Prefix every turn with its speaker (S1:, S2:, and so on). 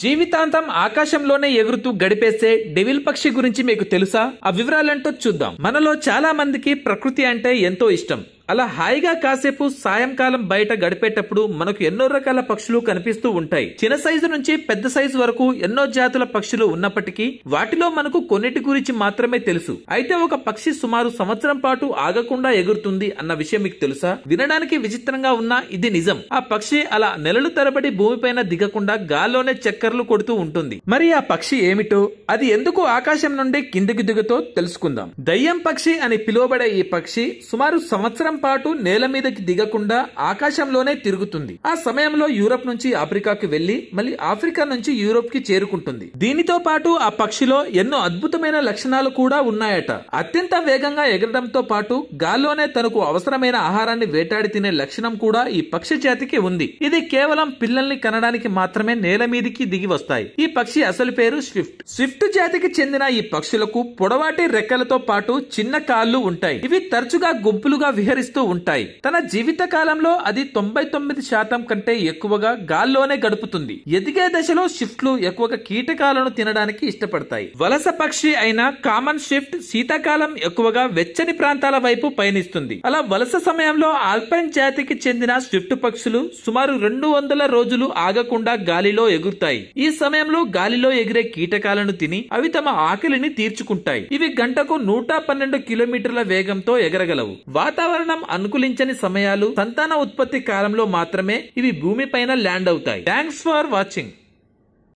S1: జీవితాంతం ఆకాశంలోనే ఎగురుతూ గడిపేసే డెవిల్ పక్షి గురించి మీకు తెలుసా ఆ వివరాలంటూ చూద్దాం మనలో చాలా మందికి ప్రకృతి అంటే ఎంతో ఇష్టం అలా హాయిగా కాసేపు సాయంకాలం బయట గడిపేటప్పుడు మనకు ఎన్నో రకాల పక్షులు కనిపిస్తూ ఉంటాయి చిన్న సైజు నుంచి పెద్ద సైజు వరకు ఎన్నో జాతుల పక్షులు ఉన్నప్పటికీ వాటిలో మనకు కొన్నిటి గురించి మాత్రమే తెలుసు అయితే ఒక పక్షి సుమారు సంవత్సరం పాటు ఆగకుండా ఎగురుతుంది అన్న విషయం మీకు తెలుసా వినడానికి విచిత్రంగా ఉన్న ఇది నిజం ఆ పక్షి అలా నెలలు తరబడి భూమిపైన దిగకుండా గాల్లోనే చక్కర్లు కొడుతూ ఉంటుంది మరి ఆ పక్షి ఏమిటో అది ఎందుకు ఆకాశం నుండి కిందికి దిగుతో తెలుసుకుందాం దయ్యం పక్షి అని పిలువబడే ఈ పక్షి సుమారు సంవత్సరం పాటు నేల మీదకి దిగకుండా ఆకాశంలోనే తిరుగుతుంది ఆ సమయంలో యూరప్ నుంచి ఆఫ్రికాకి వెళ్లి మళ్ళీ ఆఫ్రికా నుంచి యూరోప్ కి చేరుకుంటుంది దీనితో పాటు ఆ పక్షిలో ఎన్నో అద్భుతమైన లక్షణాలు కూడా ఉన్నాయట అత్యంత వేగంగా ఎగరడంతో పాటు గాల్లోనే తనకు అవసరమైన ఆహారాన్ని వేటాడి తినే లక్షణం కూడా ఈ పక్షి జాతికి ఉంది ఇది కేవలం పిల్లల్ని కనడానికి మాత్రమే నేల మీదికి దిగి వస్తాయి ఈ పక్షి అసలు పేరు స్విఫ్ట్ స్విఫ్ట్ జాతికి చెందిన ఈ పక్షులకు పొడవాటి రెక్కలతో పాటు చిన్న కాళ్ళు ఉంటాయి ఇవి తరచుగా గుంపులుగా విహరిస్తాయి చేస్తూ ఉంటాయి తన జీవిత కాలంలో అది తొంభై తొమ్మిది శాతం కంటే ఎక్కువగా గాల్లోనే గడుపుతుంది ఎదిగే దశలో షిఫ్ట్లు ఎక్కువగా కీటకాలను తినడానికి ఇష్టపడతాయి వలస పక్షి అయిన కామన్ షిఫ్ట్ శీతాకాలం ఎక్కువగా వెచ్చని ప్రాంతాల వైపు పయనిస్తుంది అలా వలస సమయంలో ఆల్పైన్ జాతికి చెందిన స్విఫ్ట్ పక్షులు సుమారు రెండు వందల రోజులు ఆగకుండా గాలిలో ఎగురుతాయి ఈ సమయంలో గాలిలో ఎగిరే కీటకాలను తిని అవి తమ ఆకలిని తీర్చుకుంటాయి ఇవి గంటకు నూట పన్నెండు కిలోమీటర్ల వేగంతో ఎగరగలవు వాతావరణం కాలం అనుకూలించని సమయాలు సంతాన ఉత్పత్తి కాలంలో మాత్రమే ఇవి భూమిపైన ల్యాండ్ అవుతాయి థ్యాంక్స్ ఫర్ వాచింగ్